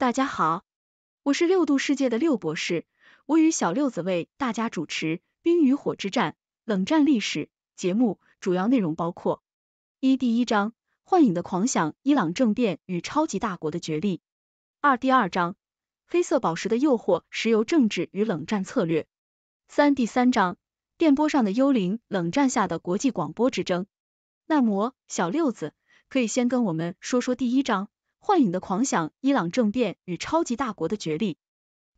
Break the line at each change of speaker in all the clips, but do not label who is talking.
大家好，我是六度世界的六博士，我与小六子为大家主持《冰与火之战：冷战历史》节目。主要内容包括：一、第一章《幻影的狂想：伊朗政变与超级大国的角力》；二、第二章《黑色宝石的诱惑：石油政治与冷战策略》；三、第三章《电波上的幽灵：冷战下的国际广播之争》。那么，小六子可以先跟我们说说第一章。幻影的狂想，伊朗政变与超级大国的决裂。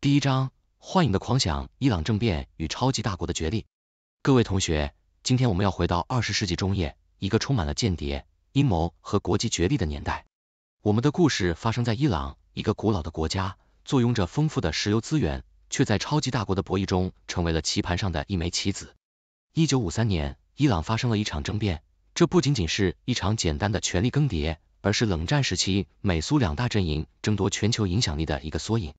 第一章：幻影的狂想，伊朗政变与超级大国的决裂。各位同学，今天我们要回到二十世纪中叶，一个充满了间谍、阴谋和国际角裂的年代。我们的故事发生在伊朗，一个古老的国家，坐拥着丰富的石油资源，却在超级大国的博弈中成为了棋盘上的一枚棋子。一九五三年，伊朗发生了一场政变，这不仅仅是一场简单的权力更迭。而是冷战时期美苏两大阵营争夺全球影响力的一个缩影。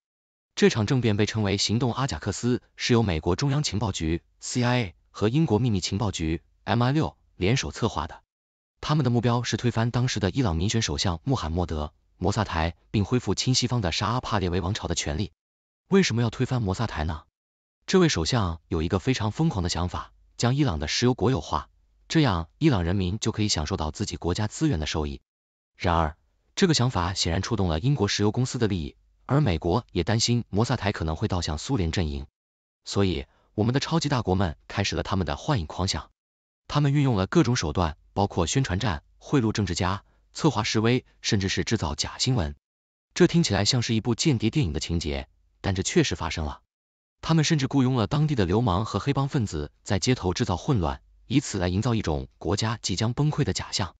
这场政变被称为“行动阿贾克斯”，是由美国中央情报局 （CIA） 和英国秘密情报局 （MI 六）联手策划的。他们的目标是推翻当时的伊朗民选首相穆罕默德·摩萨台，并恢复亲西方的沙阿帕列维王朝的权力。为什么要推翻摩萨台呢？这位首相有一个非常疯狂的想法，将伊朗的石油国有化，这样伊朗人民就可以享受到自己国家资源的收益。然而，这个想法显然触动了英国石油公司的利益，而美国也担心摩萨台可能会倒向苏联阵营，所以我们的超级大国们开始了他们的幻影狂想。他们运用了各种手段，包括宣传战、贿赂政治家、策划示威，甚至是制造假新闻。这听起来像是一部间谍电影的情节，但这确实发生了。他们甚至雇佣了当地的流氓和黑帮分子，在街头制造混乱，以此来营造一种国家即将崩溃的假象。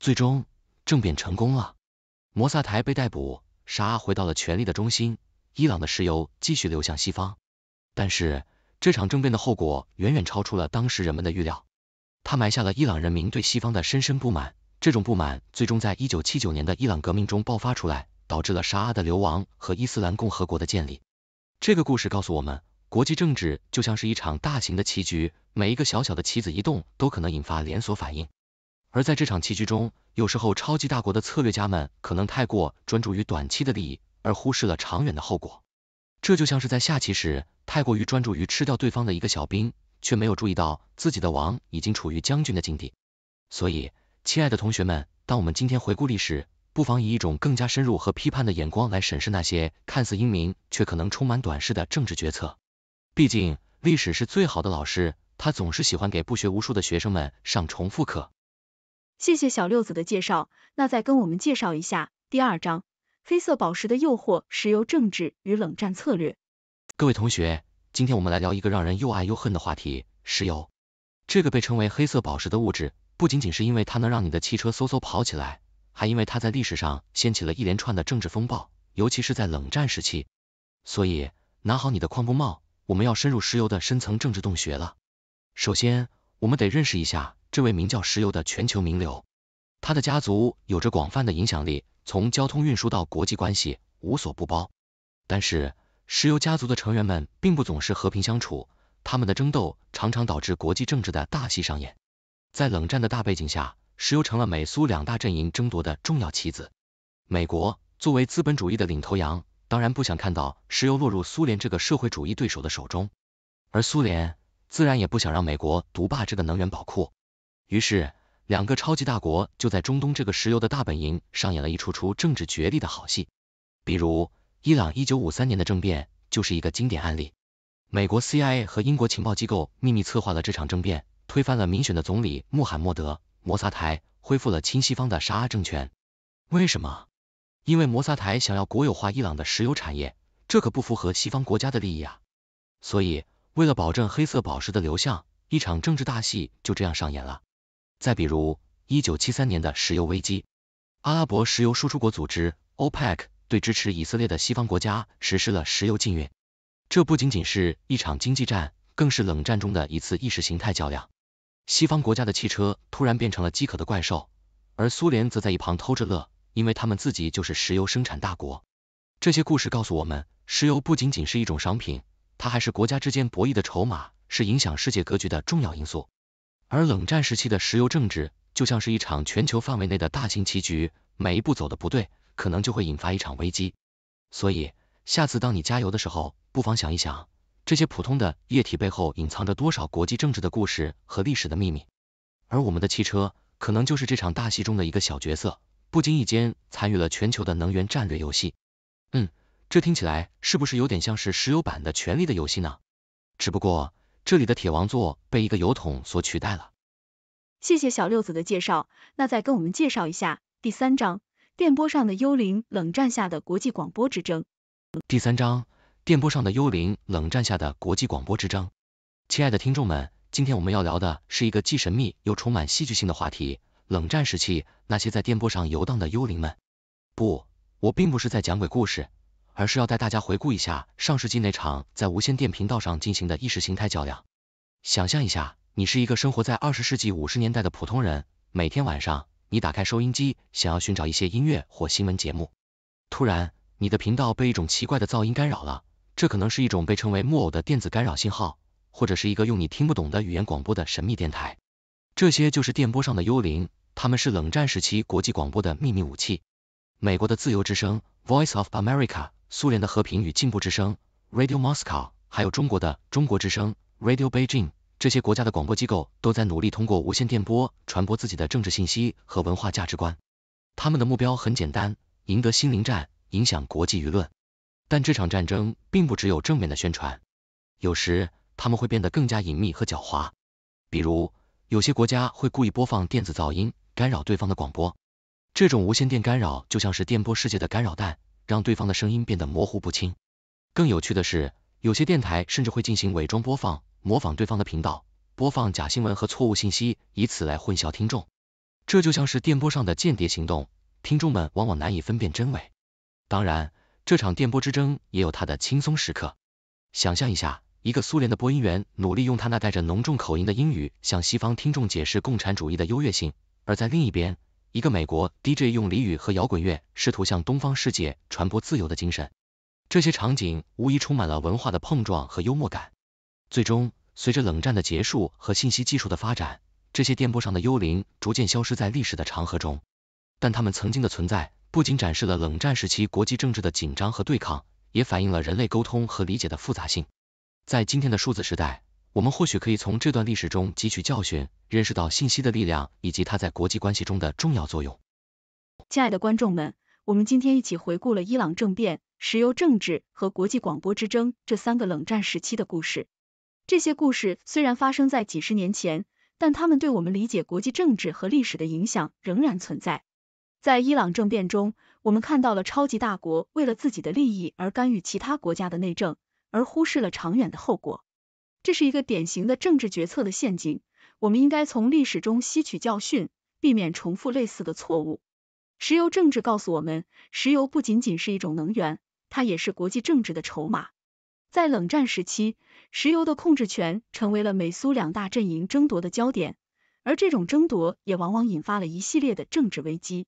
最终。政变成功了，摩萨台被逮捕，沙阿回到了权力的中心，伊朗的石油继续流向西方。但是这场政变的后果远远超出了当时人们的预料，他埋下了伊朗人民对西方的深深不满，这种不满最终在一九七九年的伊朗革命中爆发出来，导致了沙阿的流亡和伊斯兰共和国的建立。这个故事告诉我们，国际政治就像是一场大型的棋局，每一个小小的棋子移动都可能引发连锁反应。而在这场棋局中，有时候超级大国的策略家们可能太过专注于短期的利益，而忽视了长远的后果。这就像是在下棋时，太过于专注于吃掉对方的一个小兵，却没有注意到自己的王已经处于将军的境地。所以，亲爱的同学们，当我们今天回顾历史，不妨以一种更加深入和批判的眼光来审视那些看似英明却可能充满短视的政治决策。毕竟，历史是最好的老师，他总是喜欢给不学无术的学生们上重复课。
谢谢小六子的介绍，那再跟我们介绍一下第二章《黑色宝石的诱惑：石油政治与冷战策略》。
各位同学，今天我们来聊一个让人又爱又恨的话题——石油。这个被称为黑色宝石的物质，不仅仅是因为它能让你的汽车嗖嗖跑起来，还因为它在历史上掀起了一连串的政治风暴，尤其是在冷战时期。所以，拿好你的矿工帽，我们要深入石油的深层政治洞穴了。首先，我们得认识一下。这位名叫石油的全球名流，他的家族有着广泛的影响力，从交通运输到国际关系无所不包。但是石油家族的成员们并不总是和平相处，他们的争斗常常导致国际政治的大戏上演。在冷战的大背景下，石油成了美苏两大阵营争夺的重要棋子。美国作为资本主义的领头羊，当然不想看到石油落入苏联这个社会主义对手的手中，而苏联自然也不想让美国独霸这个能源宝库。于是，两个超级大国就在中东这个石油的大本营上演了一出出政治角力的好戏。比如，伊朗一九五三年的政变就是一个经典案例。美国 CIA 和英国情报机构秘密策划了这场政变，推翻了民选的总理穆罕默德·摩萨台，恢复了亲西方的沙阿政权。为什么？因为摩萨台想要国有化伊朗的石油产业，这可不符合西方国家的利益啊。所以，为了保证黑色宝石的流向，一场政治大戏就这样上演了。再比如，一九七三年的石油危机，阿拉伯石油输出国组织 OPEC 对支持以色列的西方国家实施了石油禁运。这不仅仅是一场经济战，更是冷战中的一次意识形态较量。西方国家的汽车突然变成了饥渴的怪兽，而苏联则在一旁偷着乐，因为他们自己就是石油生产大国。这些故事告诉我们，石油不仅仅是一种商品，它还是国家之间博弈的筹码，是影响世界格局的重要因素。而冷战时期的石油政治，就像是一场全球范围内的大型棋局，每一步走的不对，可能就会引发一场危机。所以，下次当你加油的时候，不妨想一想，这些普通的液体背后隐藏着多少国际政治的故事和历史的秘密。而我们的汽车，可能就是这场大戏中的一个小角色，不经意间参与了全球的能源战略游戏。嗯，这听起来是不是有点像是石油版的《权力的游戏》呢？只不过……这里的铁王座被一个油桶所取代了。
谢谢小六子的介绍，那再跟我们介绍一下第三章：电波上的幽灵，冷战下的国际广播之争。
第三章：电波上的幽灵，冷战下的国际广播之争。亲爱的听众们，今天我们要聊的是一个既神秘又充满戏剧性的话题——冷战时期那些在电波上游荡的幽灵们。不，我并不是在讲鬼故事。而是要带大家回顾一下上世纪那场在无线电频道上进行的意识形态较量。想象一下，你是一个生活在二十世纪五十年代的普通人，每天晚上你打开收音机，想要寻找一些音乐或新闻节目。突然，你的频道被一种奇怪的噪音干扰了，这可能是一种被称为“木偶”的电子干扰信号，或者是一个用你听不懂的语言广播的神秘电台。这些就是电波上的幽灵，他们是冷战时期国际广播的秘密武器——美国的自由之声 （Voice of America）。苏联的和平与进步之声 Radio Moscow，还有中国的中国之声 Radio Beijing，这些国家的广播机构都在努力通过无线电波传播自己的政治信息和文化价值观。他们的目标很简单，赢得心灵战，影响国际舆论。但这场战争并不只有正面的宣传，有时他们会变得更加隐秘和狡猾。比如，有些国家会故意播放电子噪音，干扰对方的广播。这种无线电干扰就像是电波世界的干扰弹。让对方的声音变得模糊不清。更有趣的是，有些电台甚至会进行伪装播放，模仿对方的频道，播放假新闻和错误信息，以此来混淆听众。这就像是电波上的间谍行动，听众们往往难以分辨真伪。当然，这场电波之争也有它的轻松时刻。想象一下，一个苏联的播音员努力用他那带着浓重口音的英语向西方听众解释共产主义的优越性，而在另一边。一个美国 DJ 用俚语和摇滚乐，试图向东方世界传播自由的精神。这些场景无疑充满了文化的碰撞和幽默感。最终，随着冷战的结束和信息技术的发展，这些电波上的幽灵逐渐消失在历史的长河中。但他们曾经的存在，不仅展示了冷战时期国际政治的紧张和对抗，也反映了人类沟通和理解的复杂性。在今天的数字时代，我们或许可以从这段历史中汲取教训，认识到信息的力量以及它在国际关系中的重要作用。
亲爱的观众们，我们今天一起回顾了伊朗政变、石油政治和国际广播之争这三个冷战时期的故事。这些故事虽然发生在几十年前，但它们对我们理解国际政治和历史的影响仍然存在。在伊朗政变中，我们看到了超级大国为了自己的利益而干预其他国家的内政，而忽视了长远的后果。这是一个典型的政治决策的陷阱。我们应该从历史中吸取教训，避免重复类似的错误。石油政治告诉我们，石油不仅仅是一种能源，它也是国际政治的筹码。在冷战时期，石油的控制权成为了美苏两大阵营争夺的焦点，而这种争夺也往往引发了一系列的政治危机。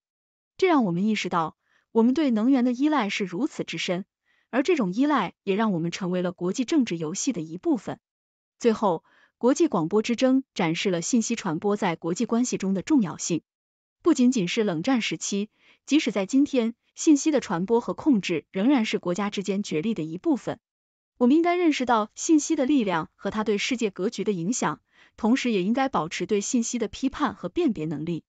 这让我们意识到，我们对能源的依赖是如此之深，而这种依赖也让我们成为了国际政治游戏的一部分。最后，国际广播之争展示了信息传播在国际关系中的重要性。不仅仅是冷战时期，即使在今天，信息的传播和控制仍然是国家之间角力的一部分。我们应该认识到信息的力量和它对世界格局的影响，同时也应该保持对信息的批判和辨别能力。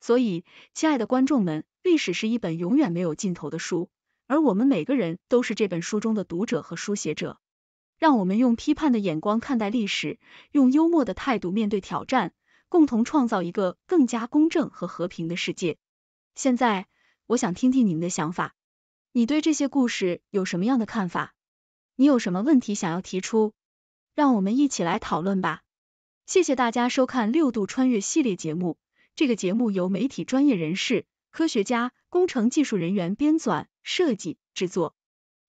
所以，亲爱的观众们，历史是一本永远没有尽头的书，而我们每个人都是这本书中的读者和书写者。让我们用批判的眼光看待历史，用幽默的态度面对挑战，共同创造一个更加公正和和平的世界。现在，我想听听你们的想法，你对这些故事有什么样的看法？你有什么问题想要提出？让我们一起来讨论吧。谢谢大家收看《六度穿越》系列节目。这个节目由媒体专业人士、科学家、工程技术人员编纂、设计、制作。